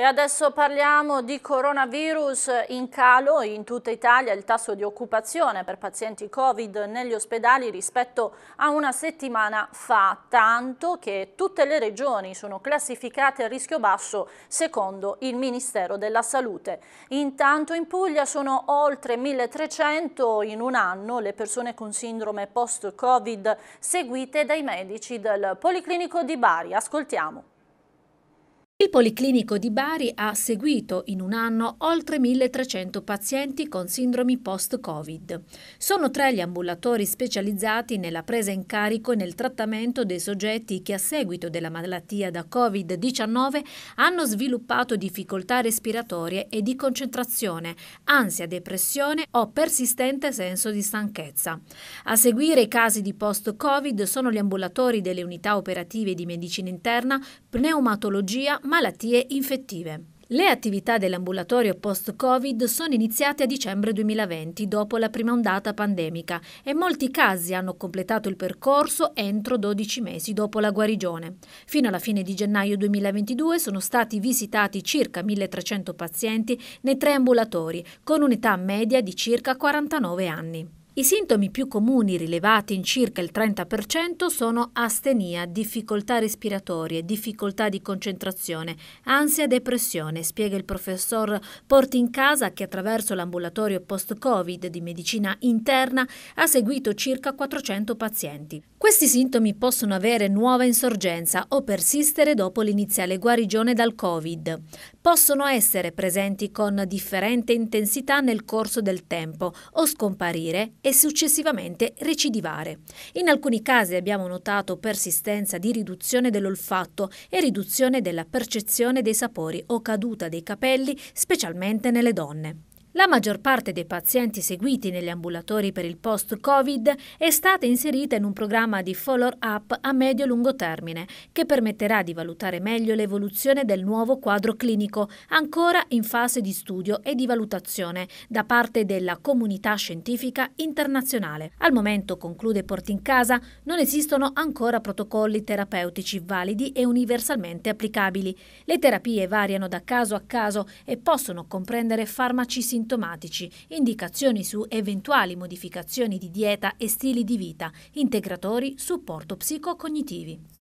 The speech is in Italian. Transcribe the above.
E adesso parliamo di coronavirus in calo in tutta Italia, il tasso di occupazione per pazienti Covid negli ospedali rispetto a una settimana fa, tanto che tutte le regioni sono classificate a rischio basso secondo il Ministero della Salute. Intanto in Puglia sono oltre 1300 in un anno le persone con sindrome post-Covid seguite dai medici del Policlinico di Bari. Ascoltiamo. Il Policlinico di Bari ha seguito in un anno oltre 1300 pazienti con sindromi post-Covid. Sono tre gli ambulatori specializzati nella presa in carico e nel trattamento dei soggetti che a seguito della malattia da Covid-19 hanno sviluppato difficoltà respiratorie e di concentrazione, ansia, depressione o persistente senso di stanchezza. A seguire i casi di post-Covid sono gli ambulatori delle unità operative di medicina interna, pneumatologia, malattie infettive. Le attività dell'ambulatorio post-Covid sono iniziate a dicembre 2020, dopo la prima ondata pandemica, e molti casi hanno completato il percorso entro 12 mesi dopo la guarigione. Fino alla fine di gennaio 2022 sono stati visitati circa 1300 pazienti nei tre ambulatori, con un'età media di circa 49 anni. I sintomi più comuni rilevati in circa il 30% sono astenia, difficoltà respiratorie, difficoltà di concentrazione, ansia e depressione, spiega il professor Portincasa che attraverso l'ambulatorio post-Covid di medicina interna ha seguito circa 400 pazienti. Questi sintomi possono avere nuova insorgenza o persistere dopo l'iniziale guarigione dal Covid. Possono essere presenti con differente intensità nel corso del tempo o scomparire e successivamente recidivare. In alcuni casi abbiamo notato persistenza di riduzione dell'olfatto e riduzione della percezione dei sapori o caduta dei capelli, specialmente nelle donne. La maggior parte dei pazienti seguiti negli ambulatori per il post-Covid è stata inserita in un programma di follow-up a medio-lungo termine che permetterà di valutare meglio l'evoluzione del nuovo quadro clinico, ancora in fase di studio e di valutazione da parte della comunità scientifica internazionale. Al momento, conclude Portincasa, non esistono ancora protocolli terapeutici validi e universalmente applicabili. Le terapie variano da caso a caso e possono comprendere farmaci sintetici asintomatici, indicazioni su eventuali modificazioni di dieta e stili di vita, integratori, supporto psicocognitivi.